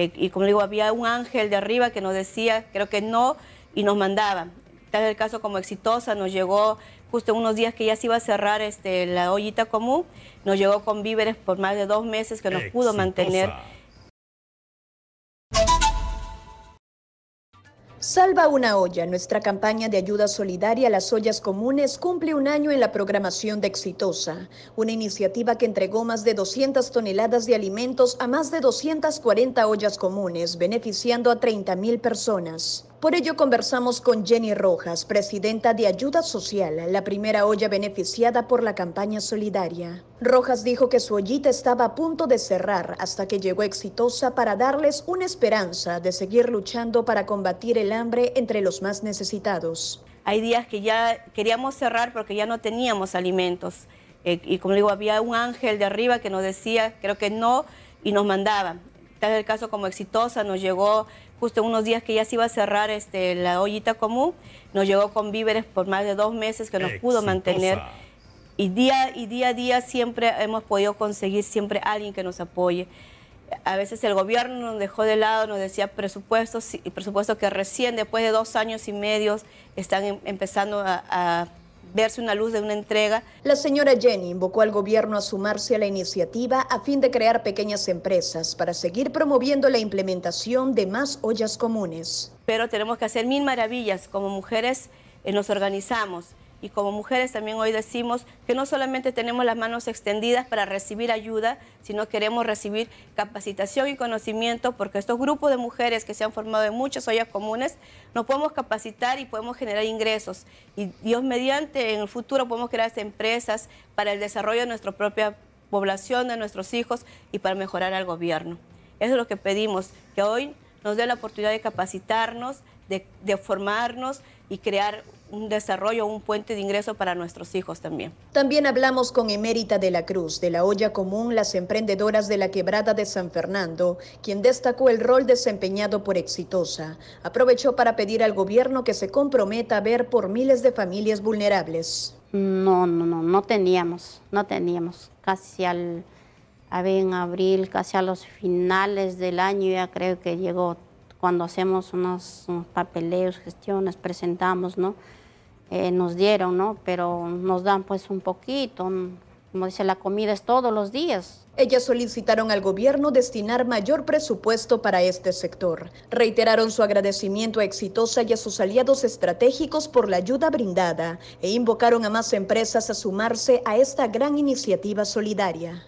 Eh, y como digo, había un ángel de arriba que nos decía, creo que no, y nos mandaba. Tal el caso como exitosa, nos llegó justo unos días que ya se iba a cerrar este, la ollita común, nos llegó con víveres por más de dos meses que nos pudo mantener Salva una olla. Nuestra campaña de ayuda solidaria a las ollas comunes cumple un año en la programación de Exitosa, una iniciativa que entregó más de 200 toneladas de alimentos a más de 240 ollas comunes, beneficiando a 30.000 personas. Por ello conversamos con Jenny Rojas, presidenta de Ayuda Social, la primera olla beneficiada por la campaña solidaria. Rojas dijo que su ollita estaba a punto de cerrar hasta que llegó exitosa para darles una esperanza de seguir luchando para combatir el hambre entre los más necesitados. Hay días que ya queríamos cerrar porque ya no teníamos alimentos. Eh, y como digo, había un ángel de arriba que nos decía, creo que no, y nos mandaba tal el caso como exitosa, nos llegó justo unos días que ya se iba a cerrar este, la ollita común, nos llegó con víveres por más de dos meses que nos pudo mantener. Y día, y día a día siempre hemos podido conseguir siempre alguien que nos apoye. A veces el gobierno nos dejó de lado, nos decía presupuestos, y presupuestos que recién, después de dos años y medio, están em, empezando a verse una luz de una entrega. La señora Jenny invocó al gobierno a sumarse a la iniciativa a fin de crear pequeñas empresas para seguir promoviendo la implementación de más ollas comunes. Pero tenemos que hacer mil maravillas, como mujeres eh, nos organizamos y como mujeres también hoy decimos que no solamente tenemos las manos extendidas para recibir ayuda, sino queremos recibir capacitación y conocimiento porque estos grupos de mujeres que se han formado en muchas ollas comunes nos podemos capacitar y podemos generar ingresos y Dios mediante en el futuro podemos crear empresas para el desarrollo de nuestra propia población, de nuestros hijos y para mejorar al gobierno. Eso es lo que pedimos, que hoy nos dé la oportunidad de capacitarnos, de, formarnos y crear un desarrollo, un puente de ingreso para nuestros hijos también. También hablamos con Emérita de la Cruz, de la olla común Las Emprendedoras de la Quebrada de San Fernando, quien destacó el rol desempeñado por Exitosa. Aprovechó para pedir al gobierno que se comprometa a ver por miles de familias vulnerables. No, no, no, no teníamos, no teníamos. Casi al había en abril, casi a los finales del año, ya creo que llegó, cuando hacemos unos, papeleos, gestiones, presentamos, ¿no? Eh, nos dieron, ¿no? Pero nos dan pues un poquito, como dice, la comida es todos los días. Ellas solicitaron al gobierno destinar mayor presupuesto para este sector. Reiteraron su agradecimiento a Exitosa y a sus aliados estratégicos por la ayuda brindada e invocaron a más empresas a sumarse a esta gran iniciativa solidaria.